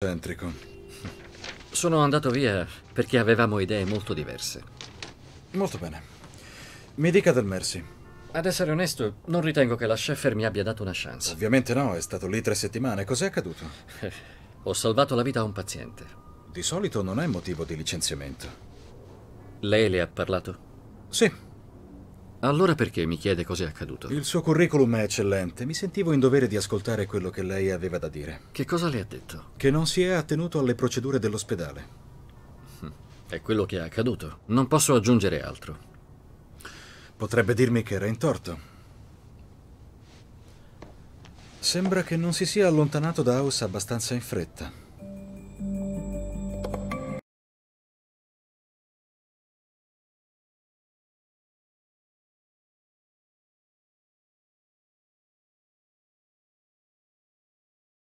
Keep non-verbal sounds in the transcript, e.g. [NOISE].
Centrico. Sono andato via perché avevamo idee molto diverse. Molto bene. Mi dica del Mercy. Ad essere onesto, non ritengo che la Sheffer mi abbia dato una chance. Ovviamente no, è stato lì tre settimane. Cos'è accaduto? [LAUGHS] Ho salvato la vita a un paziente. Di solito non è motivo di licenziamento. Lei le ha parlato? Sì, allora perché mi chiede cos'è accaduto? Il suo curriculum è eccellente. Mi sentivo in dovere di ascoltare quello che lei aveva da dire. Che cosa le ha detto? Che non si è attenuto alle procedure dell'ospedale. Hm, è quello che è accaduto. Non posso aggiungere altro. Potrebbe dirmi che era in torto. Sembra che non si sia allontanato da House abbastanza in fretta.